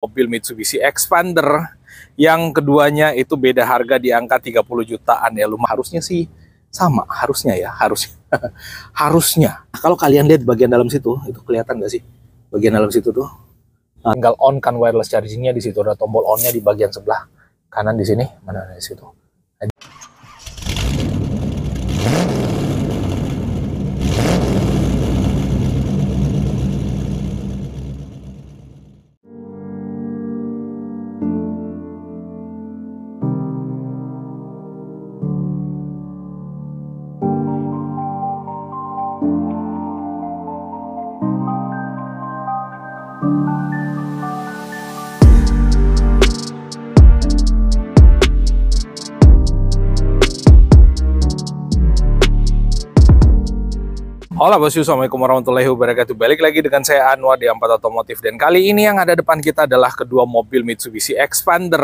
mobil Mitsubishi Expander yang keduanya itu beda harga di angka 30 jutaan ya lumayan harusnya sih sama harusnya ya harus harusnya nah, kalau kalian lihat bagian dalam situ itu kelihatan nggak sih bagian dalam situ tuh nah, tinggal on kan wireless chargingnya di situ ada tombol onnya di bagian sebelah kanan di sini mana di situ Halo bos, Assalamualaikum warahmatullahi wabarakatuh Balik lagi dengan saya Anwar di Ampat Otomotif Dan kali ini yang ada depan kita adalah kedua mobil Mitsubishi Expander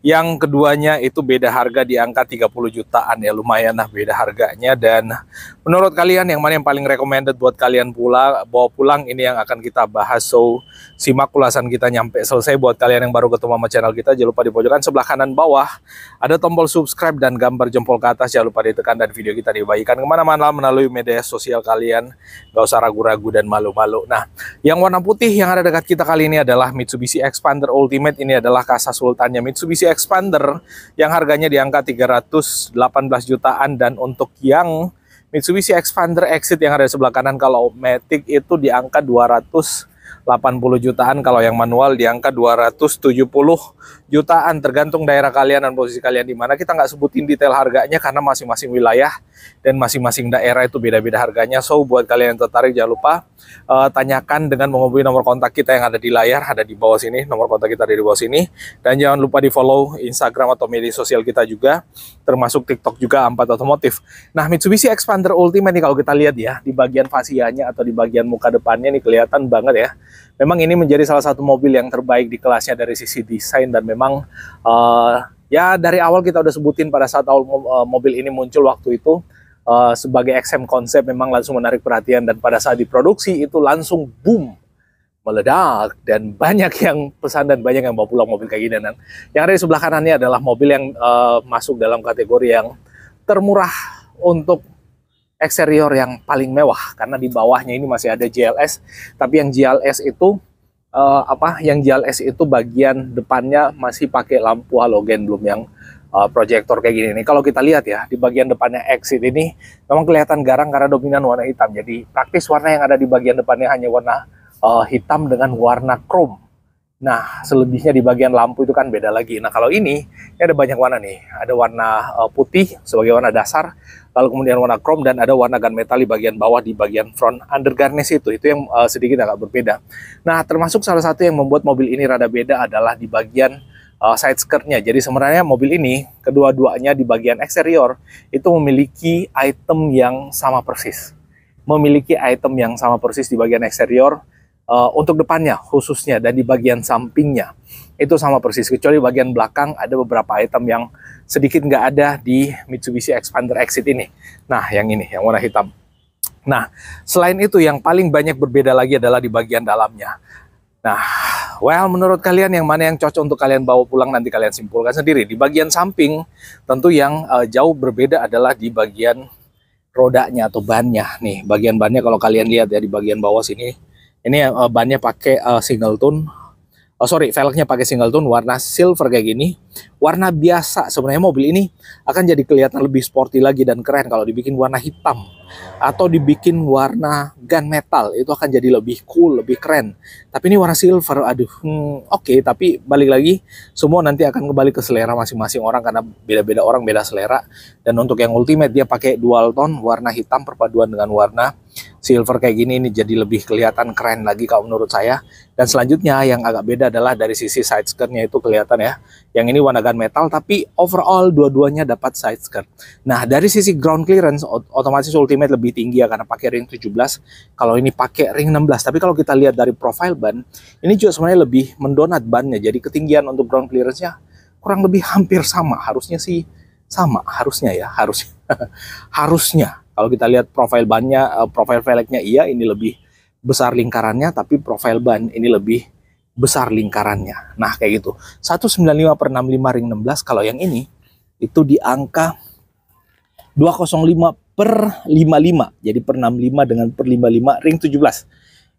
yang keduanya itu beda harga di angka 30 jutaan ya lumayan lah beda harganya dan menurut kalian yang mana yang paling recommended buat kalian pula bawa pulang ini yang akan kita bahas so simak ulasan kita nyampe selesai buat kalian yang baru ketemu sama channel kita jangan lupa di pojokan sebelah kanan bawah ada tombol subscribe dan gambar jempol ke atas jangan lupa ditekan dan video kita dibagikan kemana-mana melalui media sosial kalian gak usah ragu-ragu dan malu-malu nah yang warna putih yang ada dekat kita kali ini adalah Mitsubishi Expander Ultimate ini adalah kasa sultannya Mitsubishi Mitsubishi Expander yang harganya di angka 318 jutaan dan untuk yang Mitsubishi Expander Exit yang ada di sebelah kanan kalau Matic itu di angka 280 jutaan kalau yang manual di angka 270 jutaan tergantung daerah kalian dan posisi kalian di mana kita nggak sebutin detail harganya karena masing-masing wilayah dan masing-masing daerah itu beda-beda harganya so buat kalian yang tertarik jangan lupa uh, tanyakan dengan menghubungi nomor kontak kita yang ada di layar ada di bawah sini nomor kontak kita ada di bawah sini dan jangan lupa di follow Instagram atau media sosial kita juga termasuk TikTok juga Ampat Otomotif nah Mitsubishi Expander Ultimate nih kalau kita lihat ya di bagian fasianya atau di bagian muka depannya nih kelihatan banget ya memang ini menjadi salah satu mobil yang terbaik di kelasnya dari sisi desain dan memang uh, ya dari awal kita udah sebutin pada saat awal eh, mobil ini muncul waktu itu uh, sebagai XM konsep memang langsung menarik perhatian dan pada saat diproduksi itu langsung boom meledak dan banyak yang pesan dan banyak yang bawa pulang mobil kayak gini dan yang ada di sebelah kanannya adalah mobil yang uh, masuk dalam kategori yang termurah untuk eksterior yang paling mewah karena di bawahnya ini masih ada GLS tapi yang GLS itu uh, apa yang JLS itu bagian depannya masih pakai lampu halogen belum yang uh, proyektor kayak gini nih kalau kita lihat ya di bagian depannya exit ini memang kelihatan garang karena dominan warna hitam jadi praktis warna yang ada di bagian depannya hanya warna uh, hitam dengan warna chrome Nah, selebihnya di bagian lampu itu kan beda lagi. Nah, kalau ini, ini ada banyak warna nih. Ada warna eh, putih sebagai warna dasar, lalu kemudian warna chrome, dan ada warna gunmetal di bagian bawah, di bagian front undergarnish itu. Itu yang uh, sedikit agak berbeda. Nah, termasuk salah satu yang membuat mobil ini rada beda adalah di bagian uh, side skirtnya. Jadi sebenarnya mobil ini, kedua-duanya di bagian eksterior, itu memiliki item yang sama persis. Memiliki item yang sama persis di bagian eksterior, uh, untuk depannya khususnya dan di bagian sampingnya itu sama persis kecuali bagian belakang ada beberapa item yang sedikit nggak ada di Mitsubishi Expander Exit ini. Nah yang ini yang warna hitam. Nah selain itu yang paling banyak berbeda lagi adalah di bagian dalamnya. Nah well menurut kalian yang mana yang cocok untuk kalian bawa pulang nanti kalian simpulkan sendiri. Di bagian samping tentu yang uh, jauh berbeda adalah di bagian rodanya atau bannya nih bagian bannya kalau kalian lihat ya di bagian bawah sini ini uh, bannya pakai uh, single tone. Oh sorry, velgnya pakai single tone warna silver kayak gini. Warna biasa sebenarnya mobil ini akan jadi kelihatan lebih sporty lagi dan keren kalau dibikin warna hitam atau dibikin warna gun metal itu akan jadi lebih cool, lebih keren. Tapi ini warna silver, aduh, hmm, oke. Okay, tapi balik lagi, semua nanti akan kembali ke selera masing-masing orang karena beda-beda orang beda selera. Dan untuk yang ultimate dia pakai dual tone warna hitam perpaduan dengan warna silver kayak gini ini jadi lebih kelihatan keren lagi kalau menurut saya. Dan selanjutnya yang agak beda adalah dari sisi side skirtnya itu kelihatan ya. Yang ini warna gun metal tapi overall dua-duanya dapat side skirt. Nah dari sisi ground clearance otomatis Ultimate lebih tinggi ya karena pakai ring 17. Kalau ini pakai ring 16. Tapi kalau kita lihat dari profile ban ini juga sebenarnya lebih mendonat bannya. Jadi ketinggian untuk ground clearance-nya kurang lebih hampir sama. Harusnya sih sama harusnya ya harus harusnya kalau kita lihat profil bannya, eh, profil velgnya iya ini lebih besar lingkarannya, tapi profil ban ini lebih besar lingkarannya. Nah, kayak gitu. 195 per 65 ring 16, kalau yang ini itu di angka 205 per 55. Jadi per 65 dengan per 55 ring 17.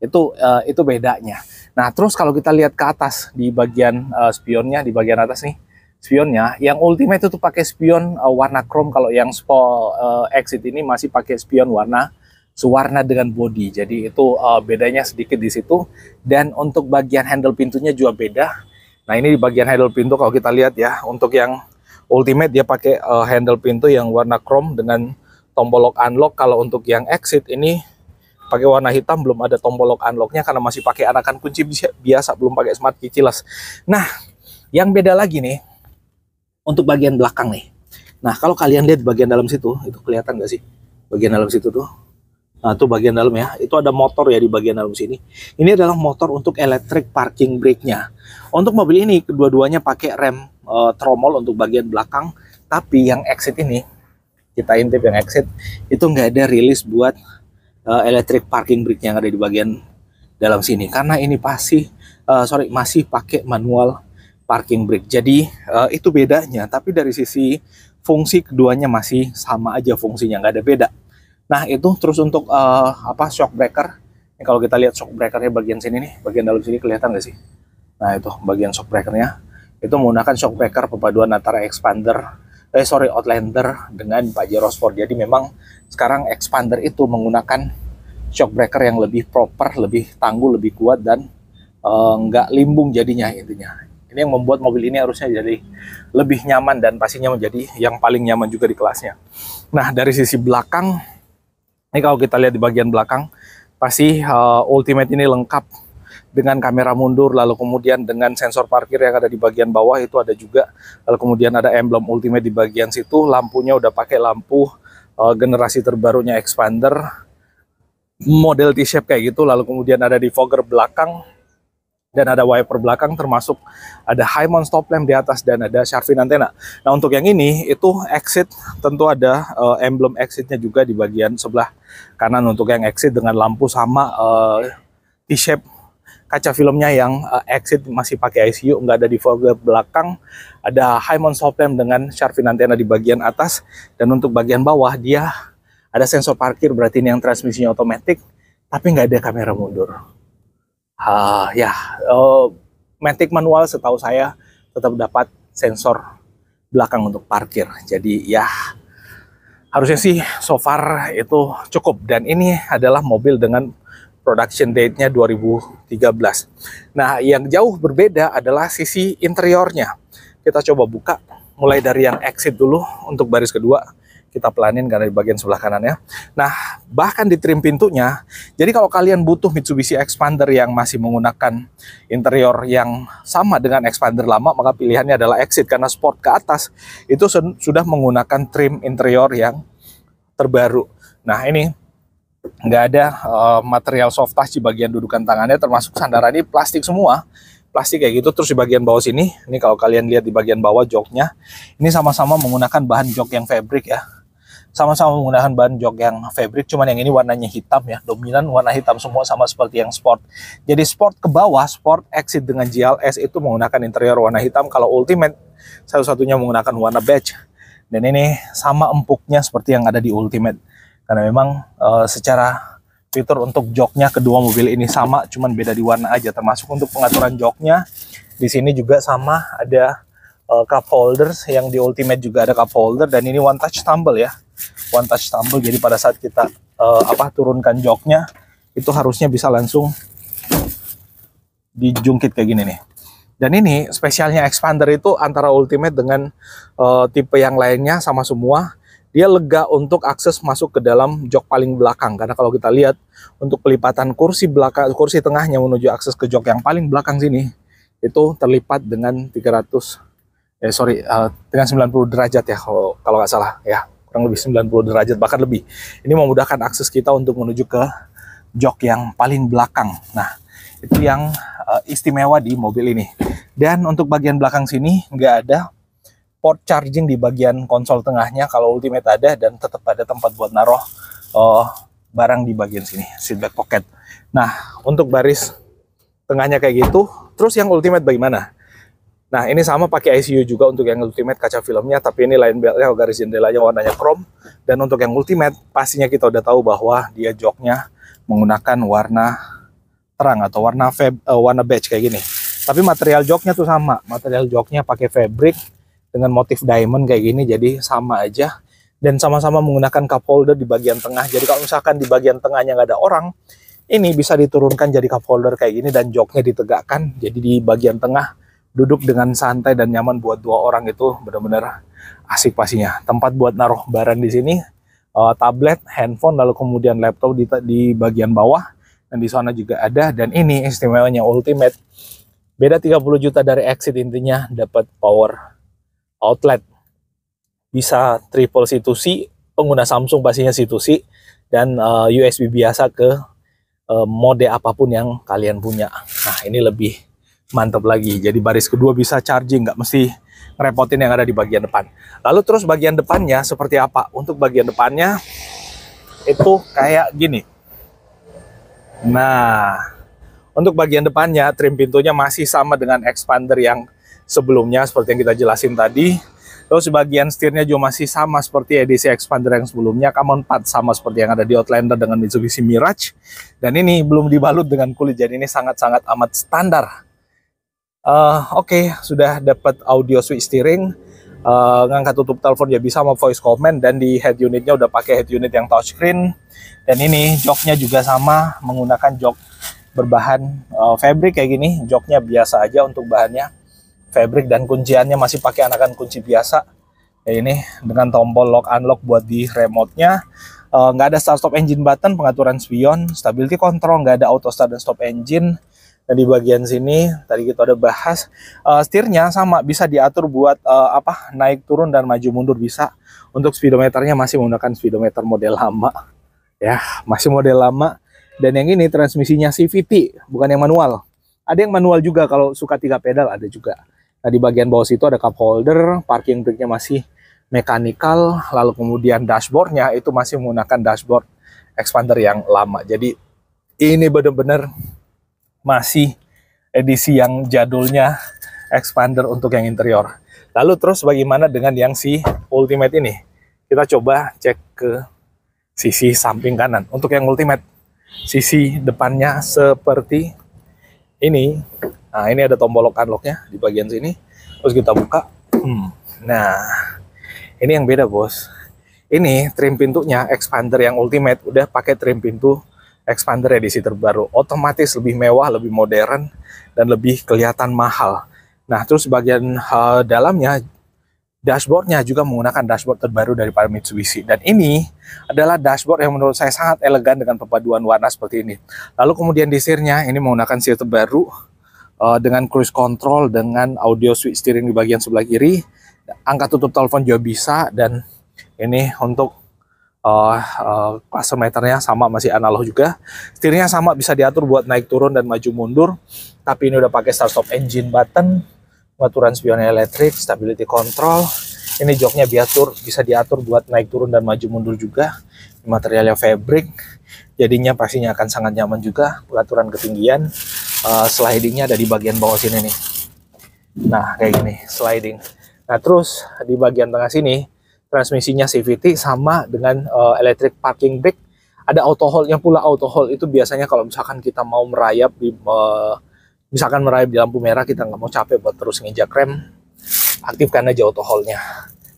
Itu uh, itu bedanya. Nah, terus kalau kita lihat ke atas di bagian uh, spionnya di bagian atas nih spionnya. Yang Ultimate itu pakai spion uh, warna chrome kalau yang Spol uh, Exit ini masih pakai spion warna sewarna dengan body. Jadi itu uh, bedanya sedikit di situ dan untuk bagian handle pintunya juga beda. Nah, ini di bagian handle pintu kalau kita lihat ya, untuk yang Ultimate dia pakai uh, handle pintu yang warna chrome dengan tombol lock unlock. Kalau untuk yang Exit ini pakai warna hitam belum ada tombol lock unlocknya karena masih pakai anakan kunci biasa belum pakai smart key keyless. Nah, yang beda lagi nih untuk bagian belakang nih. Nah, kalau kalian lihat bagian dalam situ, itu kelihatan nggak sih? Bagian dalam situ tuh. Nah, itu bagian dalam ya. Itu ada motor ya di bagian dalam sini. Ini adalah motor untuk electric parking brake-nya. Untuk mobil ini, kedua-duanya pakai rem e, tromol untuk bagian belakang. Tapi yang exit ini, kita intip yang exit, itu nggak ada rilis buat e, electric parking brake yang ada di bagian dalam sini. Karena ini pasti, e, sorry, masih pakai manual parking brake. Jadi uh, itu bedanya, tapi dari sisi fungsi keduanya masih sama aja fungsinya, nggak ada beda. Nah itu terus untuk uh, apa shock breaker, ini kalau kita lihat shock breakernya bagian sini nih, bagian dalam sini kelihatan nggak sih? Nah itu bagian shock nya. itu menggunakan shock breaker perpaduan antara expander, eh sorry Outlander dengan Pajero Sport. Jadi memang sekarang expander itu menggunakan shock breaker yang lebih proper, lebih tangguh, lebih kuat dan eh, nggak uh, limbung jadinya intinya ini yang membuat mobil ini harusnya jadi lebih nyaman dan pastinya menjadi yang paling nyaman juga di kelasnya. Nah, dari sisi belakang, ini kalau kita lihat di bagian belakang, pasti uh, Ultimate ini lengkap dengan kamera mundur, lalu kemudian dengan sensor parkir yang ada di bagian bawah itu ada juga, lalu kemudian ada emblem Ultimate di bagian situ, lampunya udah pakai lampu uh, generasi terbarunya Expander, model T-shape kayak gitu, lalu kemudian ada di fogger belakang, dan ada wiper belakang termasuk ada high mount stop lamp di atas dan ada sharpin antena. Nah untuk yang ini itu exit tentu ada uh, emblem exitnya juga di bagian sebelah kanan untuk yang exit dengan lampu sama uh, T-shape kaca filmnya yang uh, exit masih pakai ICU nggak ada di fogger belakang ada high mount stop lamp dengan sharpin antena di bagian atas dan untuk bagian bawah dia ada sensor parkir berarti ini yang transmisinya otomatis tapi nggak ada kamera mundur uh, ya uh, Matic manual setahu saya tetap dapat sensor belakang untuk parkir. Jadi ya harusnya sih so far itu cukup dan ini adalah mobil dengan production date-nya 2013. Nah, yang jauh berbeda adalah sisi interiornya. Kita coba buka mulai dari yang exit dulu untuk baris kedua kita pelanin karena di bagian sebelah kanan ya. Nah, bahkan di trim pintunya, jadi kalau kalian butuh Mitsubishi Expander yang masih menggunakan interior yang sama dengan Expander lama, maka pilihannya adalah Exit karena sport ke atas itu sudah menggunakan trim interior yang terbaru. Nah, ini nggak ada uh, material soft touch di bagian dudukan tangannya, termasuk sandaran ini plastik semua plastik kayak gitu terus di bagian bawah sini ini kalau kalian lihat di bagian bawah joknya ini sama-sama menggunakan bahan jok yang fabric ya sama-sama menggunakan bahan jok yang fabric cuman yang ini warnanya hitam ya dominan warna hitam semua sama seperti yang sport jadi sport ke bawah sport exit dengan GLS itu menggunakan interior warna hitam kalau ultimate satu-satunya menggunakan warna beige dan ini sama empuknya seperti yang ada di ultimate karena memang e, secara fitur untuk joknya kedua mobil ini sama cuman beda di warna aja termasuk untuk pengaturan joknya di sini juga sama ada uh, cup holders yang di Ultimate juga ada cup holder dan ini one touch tumble ya. One touch tumble jadi pada saat kita uh, apa turunkan joknya itu harusnya bisa langsung dijungkit kayak gini nih. Dan ini spesialnya expander itu antara Ultimate dengan uh, tipe yang lainnya sama semua dia lega untuk akses masuk ke dalam jok paling belakang karena kalau kita lihat untuk pelipatan kursi belakang kursi tengahnya menuju akses ke jok yang paling belakang sini itu terlipat dengan 300 eh sorry uh, dengan 90 derajat ya kalau kalau nggak salah ya kurang lebih 90 derajat bahkan lebih ini memudahkan akses kita untuk menuju ke jok yang paling belakang nah itu yang uh, istimewa di mobil ini dan untuk bagian belakang sini nggak ada port charging di bagian konsol tengahnya kalau ultimate ada dan tetap ada tempat buat naruh uh, barang di bagian sini seatback pocket nah untuk baris tengahnya kayak gitu terus yang ultimate bagaimana Nah ini sama pakai ICU juga untuk yang Ultimate kaca filmnya, tapi ini lain beltnya garis jendelanya warnanya chrome. Dan untuk yang Ultimate pastinya kita udah tahu bahwa dia joknya menggunakan warna terang atau warna feb, uh, warna beige kayak gini. Tapi material joknya tuh sama, material joknya pakai fabric dengan motif diamond kayak gini, jadi sama aja. Dan sama-sama menggunakan cup holder di bagian tengah. Jadi kalau misalkan di bagian tengahnya nggak ada orang, ini bisa diturunkan jadi cup holder kayak gini dan joknya ditegakkan. Jadi di bagian tengah duduk dengan santai dan nyaman buat dua orang itu benar-benar asik pastinya. Tempat buat naruh barang di sini, uh, tablet, handphone, lalu kemudian laptop di, di bagian bawah dan di sana juga ada. Dan ini istimewanya ultimate, beda 30 juta dari exit intinya dapat power outlet, bisa triple C2C, pengguna Samsung pastinya C2C dan uh, eh, USB biasa ke uh, mode apapun yang kalian punya. Nah ini lebih mantap lagi. Jadi baris kedua bisa charging, nggak mesti ngerepotin yang ada di bagian depan. Lalu terus bagian depannya seperti apa? Untuk bagian depannya itu kayak gini. Nah, untuk bagian depannya trim pintunya masih sama dengan expander yang sebelumnya seperti yang kita jelasin tadi. Terus bagian setirnya juga masih sama seperti edisi expander yang sebelumnya, Common 4 sama seperti yang ada di Outlander dengan Mitsubishi Mirage. Dan ini belum dibalut dengan kulit, jadi ini sangat-sangat amat standar Eh, oke okay, sudah dapat audio switch steering uh, ngangkat tutup telepon ya bisa sama voice command dan di head unitnya udah pakai head unit yang touchscreen dan ini joknya juga sama menggunakan jok berbahan uh, fabric kayak gini joknya biasa aja untuk bahannya fabric dan kunciannya masih pakai anakan kunci biasa ya ini dengan tombol lock unlock buat di remote-nya nggak uh, ada start stop engine button pengaturan spion stability control nggak ada auto start dan stop engine Nah di bagian sini tadi kita udah bahas uh, setirnya sama bisa diatur buat uh, apa naik turun dan maju mundur bisa. Untuk speedometernya masih menggunakan speedometer model lama ya masih model lama. Dan yang ini transmisinya CVT bukan yang manual. Ada yang manual juga kalau suka tiga pedal ada juga. Nah di bagian bawah situ ada cup holder, parking brake-nya masih mekanikal, lalu kemudian dashboardnya itu masih menggunakan dashboard expander yang lama. Jadi ini benar-benar masih edisi yang jadulnya expander untuk yang interior. Lalu terus bagaimana dengan yang si Ultimate ini? Kita coba cek ke sisi samping kanan. Untuk yang Ultimate, sisi depannya seperti ini. Nah, ini ada tombol lock unlocknya di bagian sini. Terus kita buka. Hmm. Nah, ini yang beda, Bos. Ini trim pintunya expander yang Ultimate udah pakai trim pintu Expander edisi terbaru. Otomatis lebih mewah, lebih modern, dan lebih kelihatan mahal. Nah, terus bagian uh, dalamnya, dashboardnya juga menggunakan dashboard terbaru dari Mitsubishi. Dan ini adalah dashboard yang menurut saya sangat elegan dengan perpaduan warna seperti ini. Lalu kemudian di ini menggunakan sir terbaru uh, dengan cruise control, dengan audio switch steering di bagian sebelah kiri, Angka tutup telepon juga bisa, dan ini untuk uh, eh, uh, eh, meternya sama masih analog juga. Setirnya sama bisa diatur buat naik turun dan maju mundur. Tapi ini udah pakai start stop engine button, pengaturan spion elektrik, stability control. Ini joknya diatur bisa diatur buat naik turun dan maju mundur juga. Materialnya fabric, jadinya pastinya akan sangat nyaman juga. Pengaturan ketinggian, uh, slidingnya ada di bagian bawah sini nih. Nah kayak gini sliding. Nah terus di bagian tengah sini transmisinya CVT sama dengan uh, electric parking brake. Ada auto hold yang pula auto hold itu biasanya kalau misalkan kita mau merayap di uh, misalkan merayap di lampu merah kita nggak mau capek buat terus nginjak rem, aktifkan aja auto hold-nya.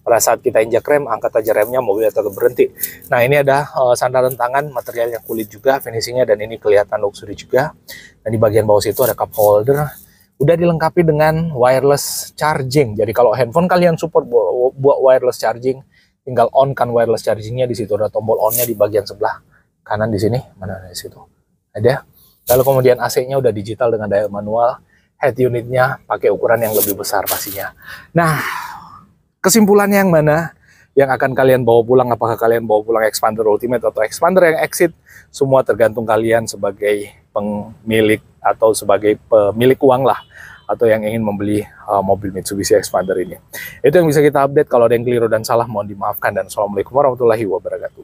Pada saat kita injak rem, angkat aja remnya, mobil tetap berhenti. Nah ini ada uh, sandaran tangan, materialnya kulit juga, finishingnya dan ini kelihatan luxury juga. Dan di bagian bawah situ ada cup holder udah dilengkapi dengan wireless charging. Jadi kalau handphone kalian support buat, wireless charging, tinggal on kan wireless chargingnya di situ ada tombol onnya di bagian sebelah kanan di sini, mana di situ ada. Ya? Lalu kemudian AC-nya udah digital dengan daya manual, head unitnya pakai ukuran yang lebih besar pastinya. Nah, kesimpulannya yang mana? Yang akan kalian bawa pulang, apakah kalian bawa pulang Expander Ultimate atau Expander yang Exit, semua tergantung kalian sebagai pemilik atau sebagai pemilik uang lah atau yang ingin membeli uh, mobil Mitsubishi Xpander ini. Itu yang bisa kita update kalau ada yang keliru dan salah mohon dimaafkan dan Assalamualaikum warahmatullahi wabarakatuh.